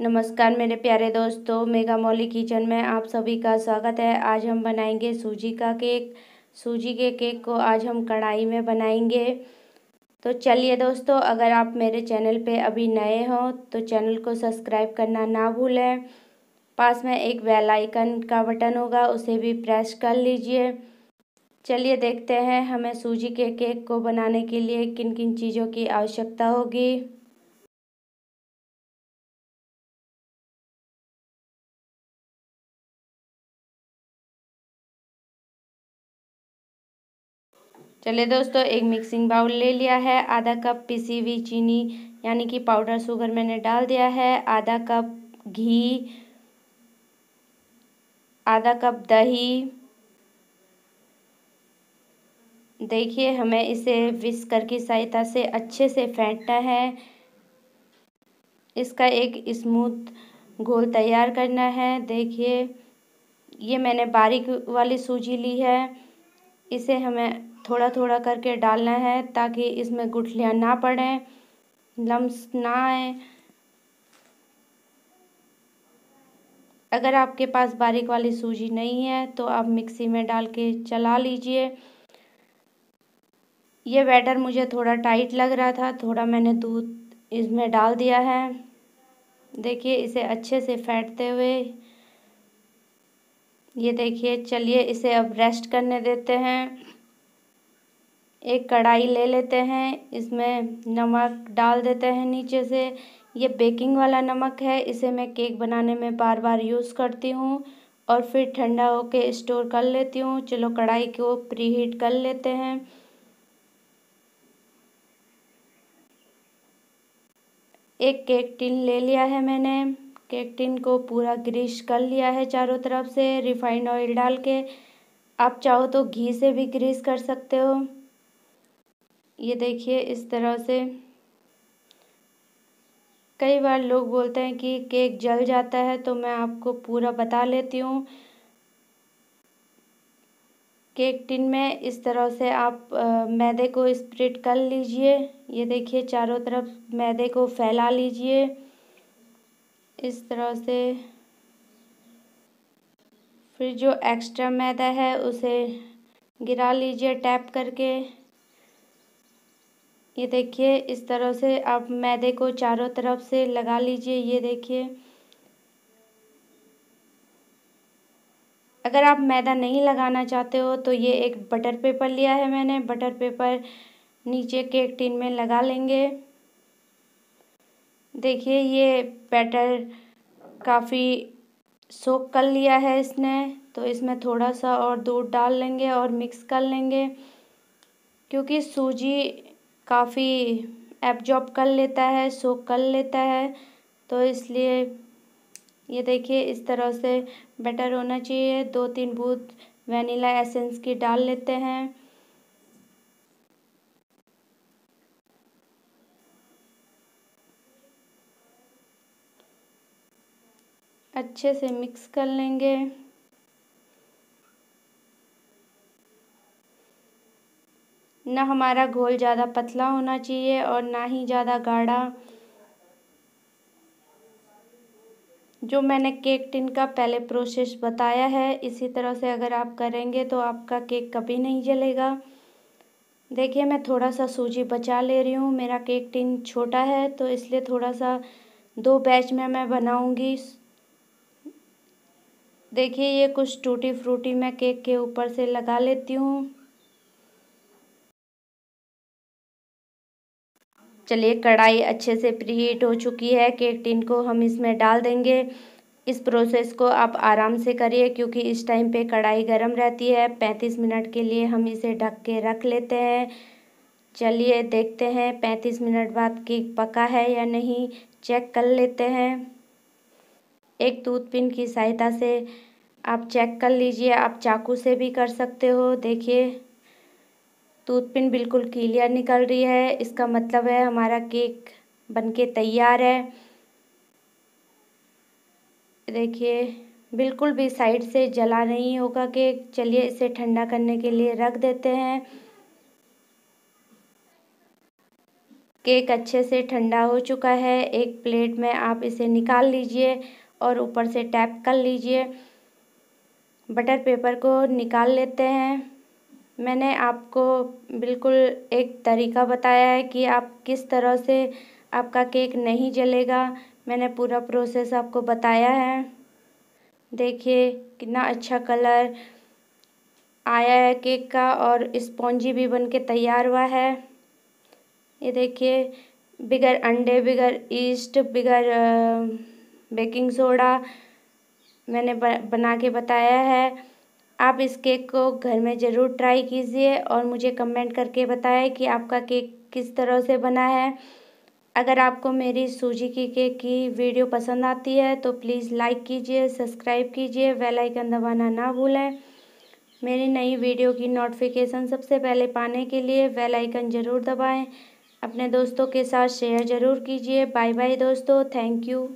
नमस्कार मेरे प्यारे दोस्तों मेगा मौली किचन में आप सभी का स्वागत है आज हम बनाएंगे सूजी का केक सूजी के केक को आज हम कढ़ाई में बनाएंगे तो चलिए दोस्तों अगर आप मेरे चैनल पे अभी नए हो तो चैनल को सब्सक्राइब करना ना भूलें पास में एक बेल आइकन का बटन होगा उसे भी प्रेस कर लीजिए चलिए देखते हैं हमें सूजी के केक को बनाने के लिए किन किन चीज़ों की आवश्यकता होगी चलिए दोस्तों एक मिक्सिंग बाउल ले लिया है आधा कप पिसी हुई चीनी यानी कि पाउडर शुगर मैंने डाल दिया है आधा कप घी आधा कप दही देखिए हमें इसे विस्कर की सहायता से अच्छे से फेंटना है इसका एक स्मूथ घोल तैयार करना है देखिए ये मैंने बारीक वाली सूजी ली है इसे हमें थोड़ा थोड़ा करके डालना है ताकि इसमें गुठलियाँ ना पड़ें लम्स ना आए अगर आपके पास बारीक वाली सूजी नहीं है तो आप मिक्सी में डाल के चला लीजिए ये बैटर मुझे थोड़ा टाइट लग रहा था थोड़ा मैंने दूध इसमें डाल दिया है देखिए इसे अच्छे से फेंटते हुए ये देखिए चलिए इसे अब रेस्ट करने देते हैं एक कढ़ाई ले लेते हैं इसमें नमक डाल देते हैं नीचे से ये बेकिंग वाला नमक है इसे मैं केक बनाने में बार बार यूज़ करती हूँ और फिर ठंडा होके स्टोर कर लेती हूँ चलो कढ़ाई को प्री हीट कर लेते हैं एक केक टिन ले लिया है मैंने केकटिन को पूरा ग्रीस कर लिया है चारों तरफ से रिफाइंड ऑयल डाल के आप चाहो तो घी से भी ग्रीस कर सकते हो ये देखिए इस तरह से कई बार लोग बोलते हैं कि केक जल जाता है तो मैं आपको पूरा बता लेती हूँ केक टिन में इस तरह से आप मैदे को स्प्रेड कर लीजिए ये देखिए चारों तरफ मैदे को फैला लीजिए इस तरह से फिर जो एक्स्ट्रा मैदा है उसे गिरा लीजिए टैप करके ये देखिए इस तरह से आप मैदे को चारों तरफ से लगा लीजिए ये देखिए अगर आप मैदा नहीं लगाना चाहते हो तो ये एक बटर पेपर लिया है मैंने बटर पेपर नीचे केक टिन में लगा लेंगे देखिए ये बैटर काफ़ी सोख कर लिया है इसने तो इसमें थोड़ा सा और दूध डाल लेंगे और मिक्स कर लेंगे क्योंकि सूजी काफ़ी एब्जॉर्ब कर लेता है सोख कर लेता है तो इसलिए ये देखिए इस तरह से बैटर होना चाहिए दो तीन बूथ वनीला एसेंस की डाल लेते हैं अच्छे से मिक्स कर लेंगे ना हमारा घोल ज़्यादा पतला होना चाहिए और ना ही ज़्यादा गाढ़ा जो मैंने केक टिन का पहले प्रोसेस बताया है इसी तरह से अगर आप करेंगे तो आपका केक कभी नहीं जलेगा देखिए मैं थोड़ा सा सूजी बचा ले रही हूँ मेरा केक टिन छोटा है तो इसलिए थोड़ा सा दो बैच में मैं बनाऊँगी देखिए ये कुछ टूटी फ्रूटी मैं केक के ऊपर से लगा लेती हूँ चलिए कढ़ाई अच्छे से प्रीहीट हो चुकी है केक टिन को हम इसमें डाल देंगे इस प्रोसेस को आप आराम से करिए क्योंकि इस टाइम पे कढ़ाई गर्म रहती है पैंतीस मिनट के लिए हम इसे ढक के रख लेते हैं चलिए देखते हैं पैंतीस मिनट बाद केक पका है या नहीं चेक कर लेते हैं एक पिन की सहायता से आप चेक कर लीजिए आप चाकू से भी कर सकते हो देखिए टूथपिन बिल्कुल क्लियर निकल रही है इसका मतलब है हमारा केक बनके तैयार है देखिए बिल्कुल भी साइड से जला नहीं होगा केक चलिए इसे ठंडा करने के लिए रख देते हैं केक अच्छे से ठंडा हो चुका है एक प्लेट में आप इसे निकाल लीजिए और ऊपर से टैप कर लीजिए बटर पेपर को निकाल लेते हैं मैंने आपको बिल्कुल एक तरीका बताया है कि आप किस तरह से आपका केक नहीं जलेगा मैंने पूरा प्रोसेस आपको बताया है देखिए कितना अच्छा कलर आया है केक का और स्पॉन्जी भी बन के तैयार हुआ है ये देखिए बिगर अंडे बिगर ईस्ट बिगर बेकिंग सोडा मैंने बना के बताया है आप इस केक को घर में ज़रूर ट्राई कीजिए और मुझे कमेंट करके बताएं कि आपका केक किस तरह से बना है अगर आपको मेरी सूजी की केक की वीडियो पसंद आती है तो प्लीज़ लाइक कीजिए सब्सक्राइब कीजिए बेल आइकन दबाना ना भूलें मेरी नई वीडियो की नोटिफिकेशन सबसे पहले पाने के लिए बेल आइकन ज़रूर दबाएं अपने दोस्तों के साथ शेयर ज़रूर कीजिए बाय बाय दोस्तों थैंक यू